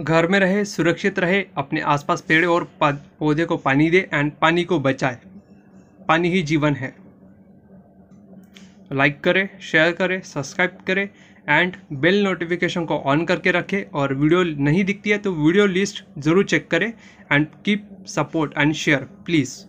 घर में रहे सुरक्षित रहे अपने आसपास पेड़ और पौधे को पानी दे एंड पानी को बचाए पानी ही जीवन है लाइक करें शेयर करें सब्सक्राइब करें एंड बेल नोटिफिकेशन को ऑन करके रखें और वीडियो नहीं दिखती है तो वीडियो लिस्ट ज़रूर चेक करें and keep support and share please